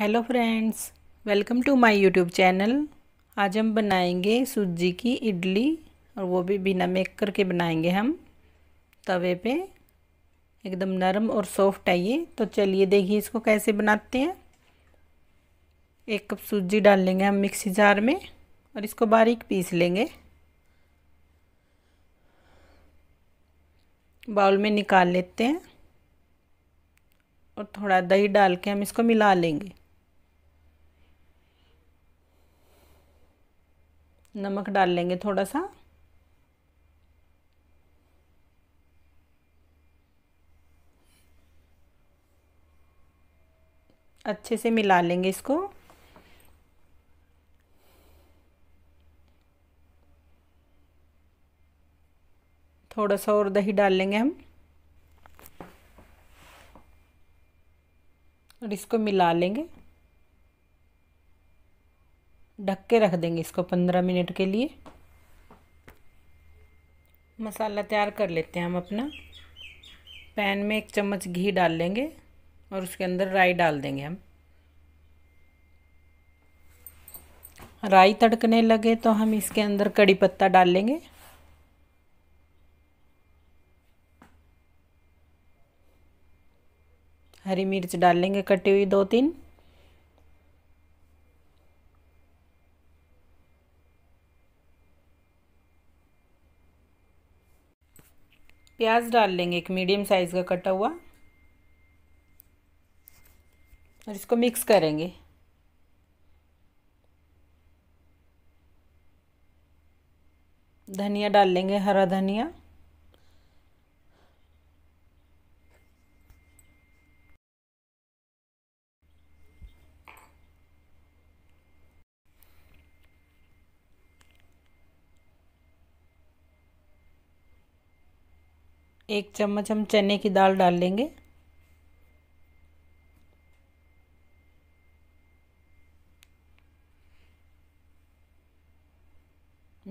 hello friends welcome to my YouTube channel आज हम बनाएंगे सूजी की इडली और वो भी बिना मेक करके बनाएंगे हम तवे पे एकदम नरम और सॉफ्ट है ये तो चलिए देखिए इसको कैसे बनाते हैं एक कप सूजी डाल लेंगे हम मिक्सी जार में और इसको बारीक पीस लेंगे बाउल में निकाल लेते हैं और थोड़ा दही डाल के हम इसको मिला लेंगे नमक डाल लेंगे थोड़ा सा अच्छे से मिला लेंगे इसको थोड़ा सा और दही डाल लेंगे हम और इसको मिला लेंगे ढक के रख देंगे इसको पंद्रह मिनट के लिए मसाला तैयार कर लेते हैं हम अपना पैन में एक चम्मच घी डाल लेंगे और उसके अंदर राई डाल देंगे हम राई तड़कने लगे तो हम इसके अंदर कड़ी पत्ता डाल लेंगे हरी मिर्च डाल लेंगे कटी हुई दो तीन प्याज डाल लेंगे एक मीडियम साइज़ का कटा हुआ और इसको मिक्स करेंगे धनिया डाल लेंगे हरा धनिया एक चम्मच हम चने की दाल डाल लेंगे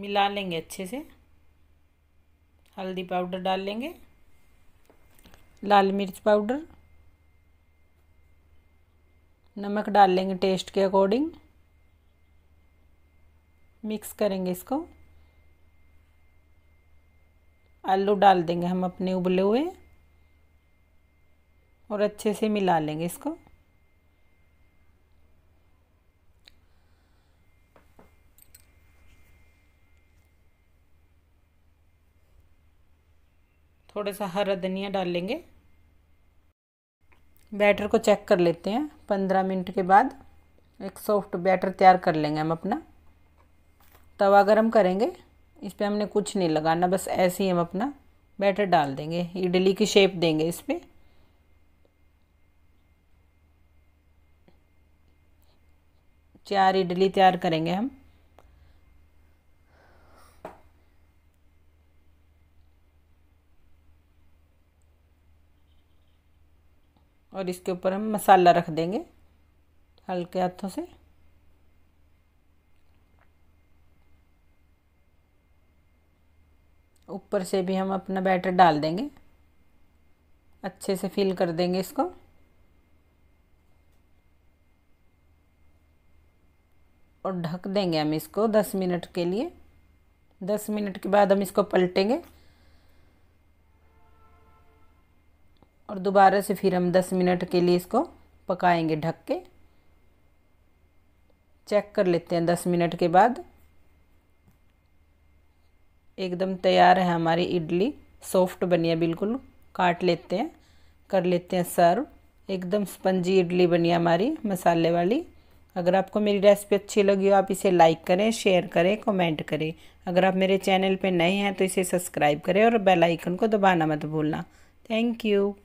मिला लेंगे अच्छे से हल्दी पाउडर डाल लेंगे लाल मिर्च पाउडर नमक डाल लेंगे टेस्ट के अकॉर्डिंग मिक्स करेंगे इसको आलू डाल देंगे हम अपने उबले हुए और अच्छे से मिला लेंगे इसको थोड़ा सा हरा धनिया डाल लेंगे बैटर को चेक कर लेते हैं पंद्रह मिनट के बाद एक सॉफ्ट बैटर तैयार कर लेंगे हम अपना तवा गरम करेंगे इस पर हमने कुछ नहीं लगाना बस ऐसे ही हम अपना बैटर डाल देंगे इडली की शेप देंगे इस पर चार इडली तैयार करेंगे हम और इसके ऊपर हम मसाला रख देंगे हल्के हाथों से ऊपर से भी हम अपना बैटर डाल देंगे अच्छे से फिल कर देंगे इसको और ढक देंगे हम इसको दस मिनट के लिए दस मिनट के बाद हम इसको पलटेंगे और दोबारा से फिर हम दस मिनट के लिए इसको पकाएंगे ढक के चेक कर लेते हैं दस मिनट के बाद एकदम तैयार है हमारी इडली सॉफ्ट बनी है बिल्कुल काट लेते हैं कर लेते हैं सर्व एकदम स्पंजी इडली बनी हमारी मसाले वाली अगर आपको मेरी रेसिपी अच्छी लगी हो आप इसे लाइक करें शेयर करें कमेंट करें अगर आप मेरे चैनल पे नए हैं तो इसे सब्सक्राइब करें और बेल आइकन को दबाना मत भूलना थैंक यू